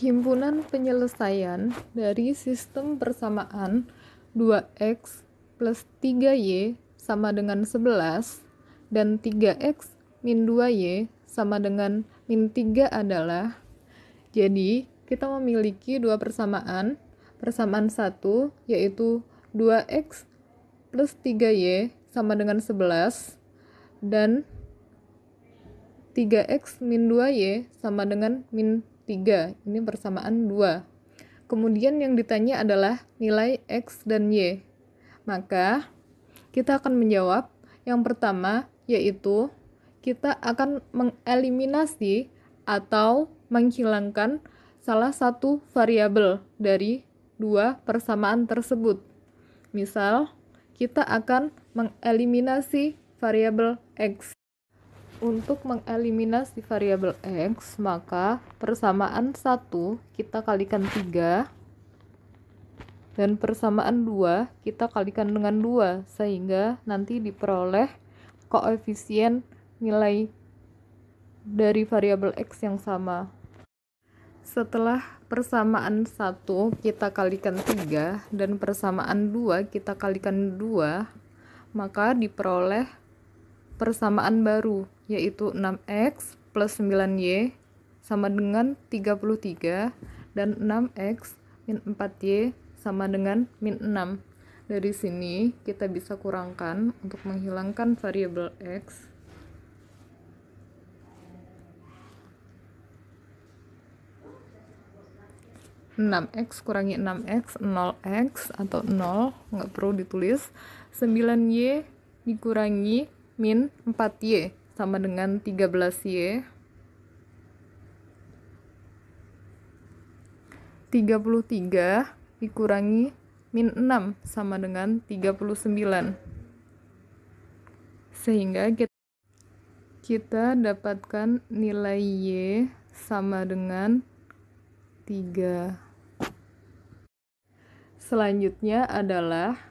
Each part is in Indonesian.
himpunan penyelesaian dari sistem persamaan 2x plus 3y sama dengan 11 dan 3x min 2y sama dengan min 3 adalah jadi kita memiliki dua persamaan persamaan 1 yaitu 2x plus 3y sama dengan 11 dan 3x min 2y sama dengan min 3. Ini persamaan 2. Kemudian yang ditanya adalah nilai X dan Y. Maka kita akan menjawab yang pertama yaitu kita akan mengeliminasi atau menghilangkan salah satu variabel dari dua persamaan tersebut. Misal, kita akan mengeliminasi variabel x. Untuk mengeliminasi variabel X, maka persamaan 1 kita kalikan 3 dan persamaan 2 kita kalikan dengan 2 sehingga nanti diperoleh koefisien nilai dari variabel X yang sama. Setelah persamaan 1 kita kalikan 3 dan persamaan 2 kita kalikan 2, maka diperoleh persamaan baru yaitu 6x plus 9y sama dengan 33 dan 6x min 4y sama dengan min 6. Dari sini kita bisa kurangkan untuk menghilangkan variabel x. enam x kurangi 6 x 0 x atau 0 nggak perlu ditulis 9 y dikurangi min 4 y sama dengan 13Y 33 dikurangi min 6 sama dengan 39 sehingga kita, kita dapatkan nilai Y sama dengan 3 selanjutnya adalah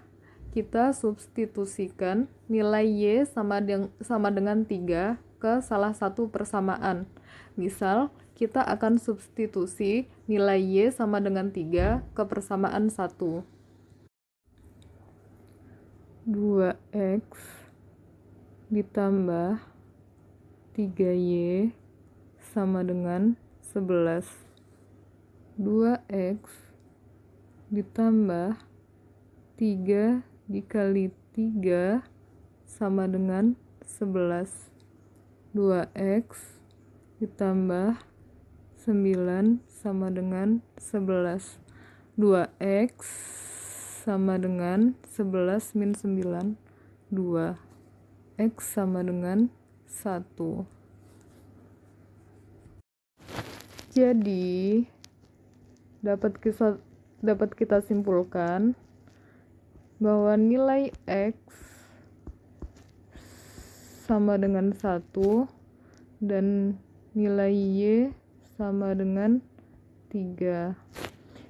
kita substitusikan nilai Y sama, deng sama dengan 3 ke salah satu persamaan. Misal, kita akan substitusi nilai Y sama dengan 3 ke persamaan 1. 2X ditambah 3Y sama dengan 11. 2X ditambah 3 dikali 3 sama dengan 11 2x ditambah 9 sama dengan 11 2x sama dengan 11 min 9 2 x sama dengan 1 jadi dapat kita dapat kita simpulkan bahwa nilai X sama dengan 1 dan nilai Y sama dengan 3.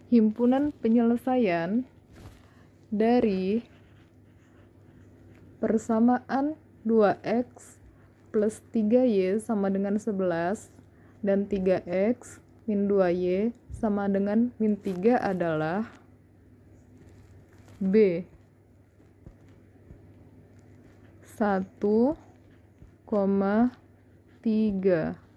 Himpunan penyelesaian dari persamaan 2X plus 3Y sama dengan 11 dan 3X min 2Y sama dengan min 3 adalah B. 1,3